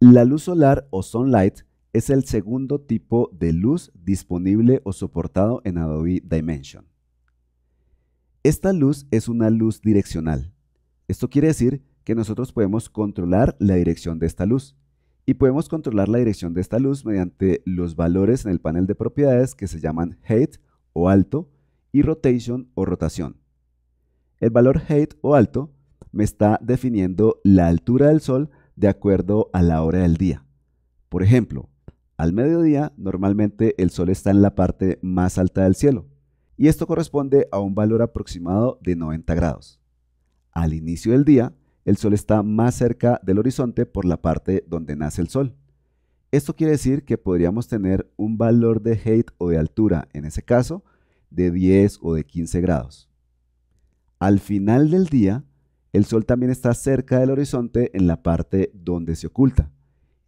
La luz solar o sunlight es el segundo tipo de luz disponible o soportado en Adobe Dimension. Esta luz es una luz direccional. Esto quiere decir que nosotros podemos controlar la dirección de esta luz. Y podemos controlar la dirección de esta luz mediante los valores en el panel de propiedades que se llaman height o alto y rotation o rotación. El valor height o alto me está definiendo la altura del sol de acuerdo a la hora del día. Por ejemplo, al mediodía normalmente el sol está en la parte más alta del cielo y esto corresponde a un valor aproximado de 90 grados. Al inicio del día, el sol está más cerca del horizonte por la parte donde nace el sol. Esto quiere decir que podríamos tener un valor de height o de altura, en ese caso, de 10 o de 15 grados. Al final del día, el Sol también está cerca del horizonte en la parte donde se oculta.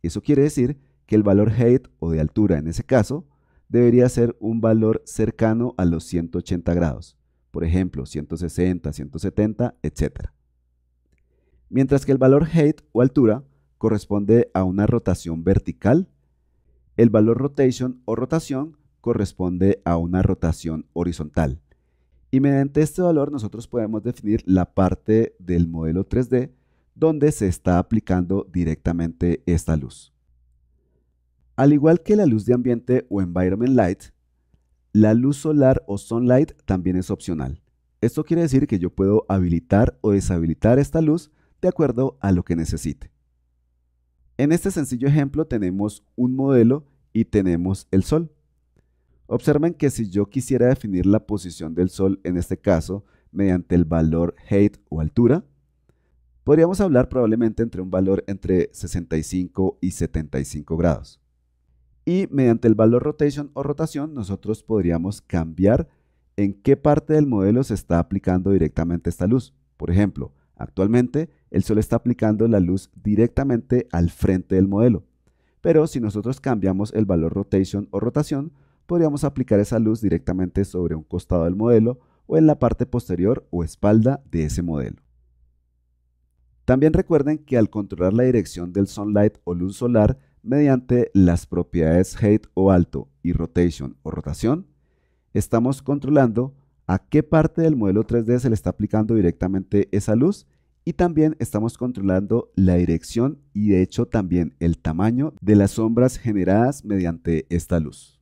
Eso quiere decir que el valor height o de altura en ese caso debería ser un valor cercano a los 180 grados, por ejemplo 160, 170, etc. Mientras que el valor height o altura corresponde a una rotación vertical, el valor rotation o rotación corresponde a una rotación horizontal, y mediante este valor nosotros podemos definir la parte del modelo 3D donde se está aplicando directamente esta luz. Al igual que la luz de ambiente o environment light, la luz solar o sunlight también es opcional. Esto quiere decir que yo puedo habilitar o deshabilitar esta luz de acuerdo a lo que necesite. En este sencillo ejemplo tenemos un modelo y tenemos el sol. Observen que si yo quisiera definir la posición del Sol, en este caso, mediante el valor height o altura, podríamos hablar probablemente entre un valor entre 65 y 75 grados. Y mediante el valor rotation o rotación, nosotros podríamos cambiar en qué parte del modelo se está aplicando directamente esta luz. Por ejemplo, actualmente el Sol está aplicando la luz directamente al frente del modelo. Pero si nosotros cambiamos el valor rotation o rotación, podríamos aplicar esa luz directamente sobre un costado del modelo o en la parte posterior o espalda de ese modelo. También recuerden que al controlar la dirección del sunlight o luz solar mediante las propiedades height o alto y rotation o rotación, estamos controlando a qué parte del modelo 3D se le está aplicando directamente esa luz y también estamos controlando la dirección y de hecho también el tamaño de las sombras generadas mediante esta luz.